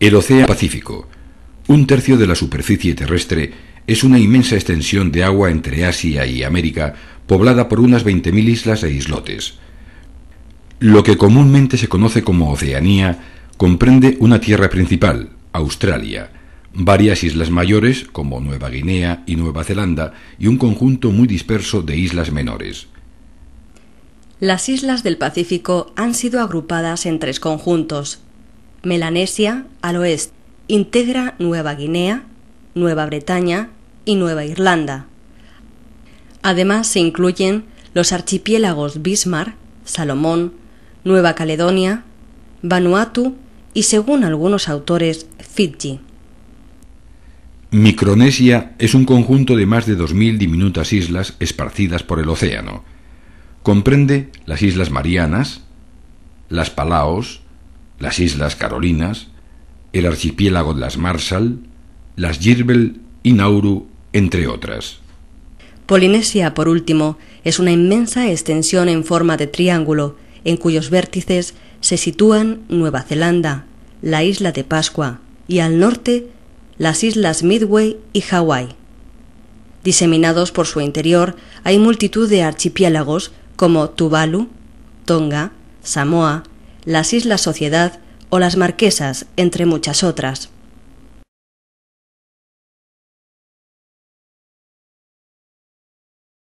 El Océano Pacífico. Un tercio de la superficie terrestre es una inmensa extensión de agua entre Asia y América, poblada por unas mil islas e islotes. Lo que comúnmente se conoce como Oceanía comprende una tierra principal, Australia, varias islas mayores como Nueva Guinea y Nueva Zelanda y un conjunto muy disperso de islas menores. Las islas del Pacífico han sido agrupadas en tres conjuntos, Melanesia al oeste. Integra Nueva Guinea, Nueva Bretaña y Nueva Irlanda. Además se incluyen los archipiélagos Bismarck, Salomón, Nueva Caledonia, Vanuatu y, según algunos autores, Fiji. Micronesia es un conjunto de más de 2.000 diminutas islas esparcidas por el océano. Comprende las Islas Marianas, las Palaos, las Islas Carolinas, el archipiélago de las Marshall, las Girbel y Nauru, entre otras. Polinesia, por último, es una inmensa extensión en forma de triángulo, en cuyos vértices se sitúan Nueva Zelanda, la isla de Pascua y al norte las islas Midway y Hawái. Diseminados por su interior hay multitud de archipiélagos como Tuvalu, Tonga, Samoa, las Islas Sociedad o las Marquesas, entre muchas otras.